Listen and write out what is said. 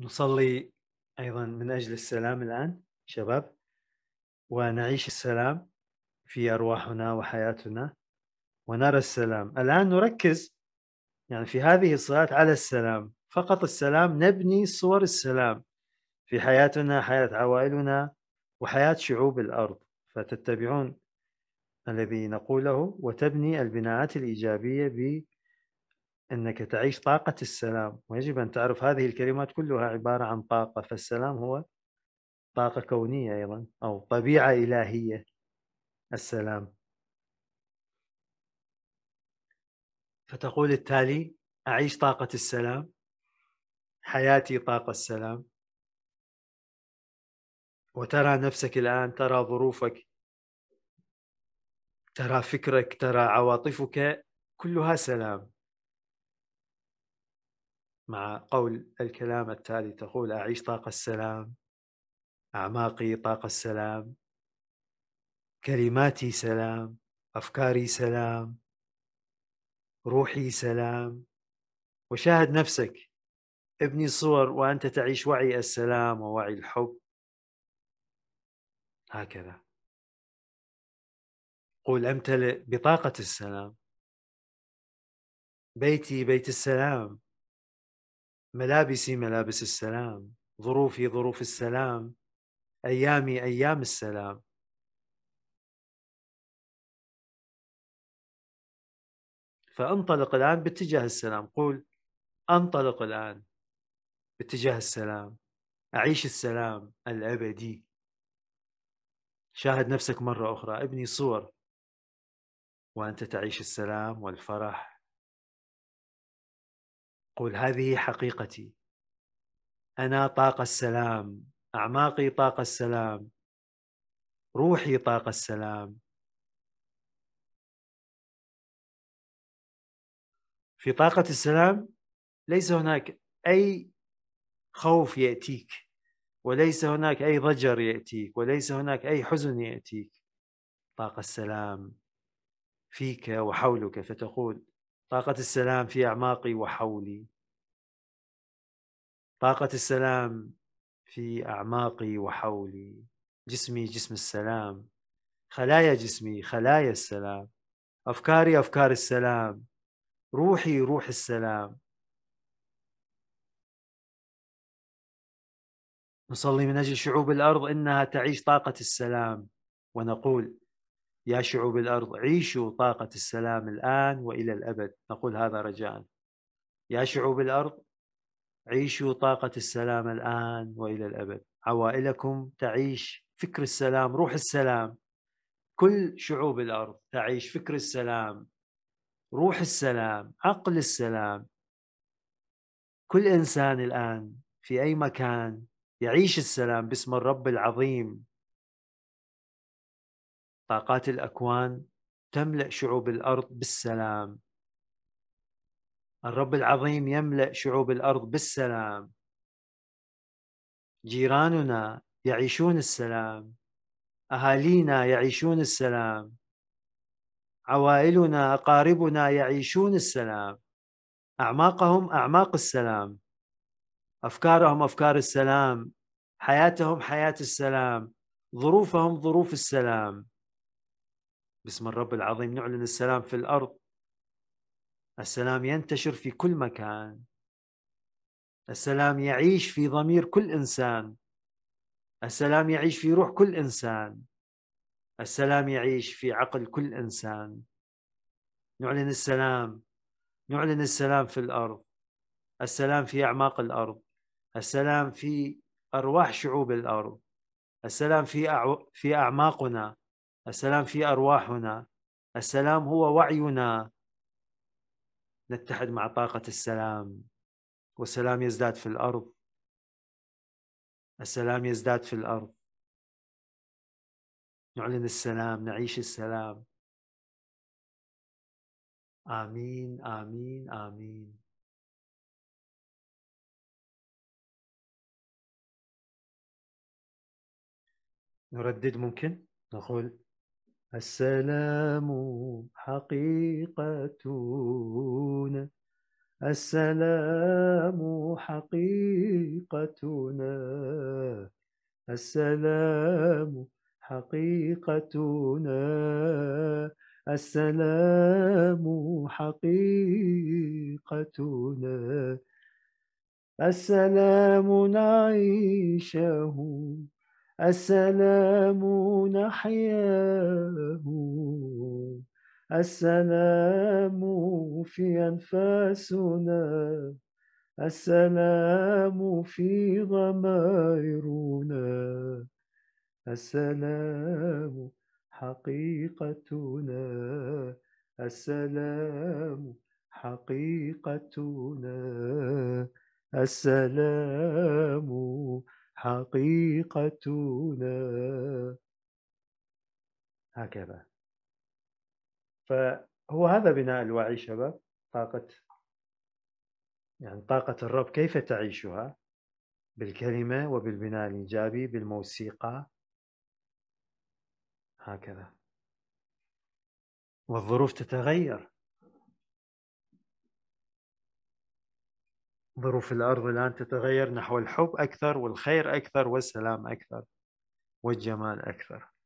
نصلي أيضا من أجل السلام الآن شباب ونعيش السلام في أرواحنا وحياتنا ونرى السلام الآن نركز يعني في هذه الصلاة على السلام فقط السلام نبني صور السلام في حياتنا حياة عوائلنا وحياة شعوب الأرض فتتبعون الذي نقوله وتبني البناءات الإيجابية أنك تعيش طاقة السلام ويجب أن تعرف هذه الكلمات كلها عبارة عن طاقة فالسلام هو طاقة كونية أيضا أو طبيعة إلهية السلام فتقول التالي أعيش طاقة السلام حياتي طاقة السلام وترى نفسك الآن ترى ظروفك ترى فكرك ترى عواطفك كلها سلام مع قول الكلام التالي تقول أعيش طاقة السلام أعماقي طاقة السلام كلماتي سلام أفكاري سلام روحي سلام وشاهد نفسك ابني صور وأنت تعيش وعي السلام ووعي الحب هكذا قول أمتلئ بطاقة السلام بيتي بيت السلام ملابسي ملابس السلام ظروفي ظروف السلام ايامي ايام السلام فانطلق الان باتجاه السلام قول انطلق الان باتجاه السلام اعيش السلام الابدي شاهد نفسك مره اخرى ابني صور وانت تعيش السلام والفرح قل هذه حقيقتي انا طاقه السلام اعماقي طاقه السلام روحي طاقه السلام في طاقه السلام ليس هناك اي خوف ياتيك وليس هناك اي ضجر ياتيك وليس هناك اي حزن ياتيك طاقه السلام فيك وحولك فتقول طاقه السلام في اعماقي وحولي طاقة السلام في أعماقي وحولي جسمي جسم السلام خلايا جسمي خلايا السلام أفكاري أفكار السلام روحي روح السلام نصلي من أجل شعوب الأرض إنها تعيش طاقة السلام ونقول يا شعوب الأرض عيشوا طاقة السلام الآن وإلى الأبد نقول هذا رجاء يا شعوب الأرض عيشوا طاقة السلام الآن وإلى الأبد عوائلكم تعيش فكر السلام روح السلام كل شعوب الأرض تعيش فكر السلام روح السلام عقل السلام كل إنسان الآن في أي مكان يعيش السلام باسم الرب العظيم طاقات الأكوان تملأ شعوب الأرض بالسلام الرب العظيم يملأ شعوب الأرض بالسلام جيراننا يعيشون السلام أهالينا يعيشون السلام عوائلنا أقاربنا يعيشون السلام أعماقهم أعماق السلام أفكارهم أفكار السلام حياتهم حياة السلام ظروفهم ظروف السلام باسم الرب العظيم نعلن السلام في الأرض السلام ينتشر في كل مكان السلام يعيش في ضمير كل انسان السلام يعيش في روح كل انسان السلام يعيش في عقل كل انسان نعلن السلام نعلن السلام في الارض السلام في اعماق الارض السلام في ارواح شعوب الارض السلام في أعو... في اعماقنا السلام في ارواحنا السلام هو وعينا نتحد مع طاقة السلام والسلام يزداد في الأرض السلام يزداد في الأرض نعلن السلام نعيش السلام آمين آمين آمين نردد ممكن نقول السلام حقيقتنا السلام حقيقتنا السلام حقيقتنا السلام حقيقتنا السلام نعيشه السلام نحياه السلام في أنفاسنا السلام في ضمائرنا السلام حقيقتنا السلام حقيقتنا السلام حقيقتنا هكذا فهو هذا بناء الوعي شباب طاقة يعني طاقة الرب كيف تعيشها بالكلمة وبالبناء الإيجابي بالموسيقى هكذا والظروف تتغير ظروف الأرض الآن تتغير نحو الحب أكثر والخير أكثر والسلام أكثر والجمال أكثر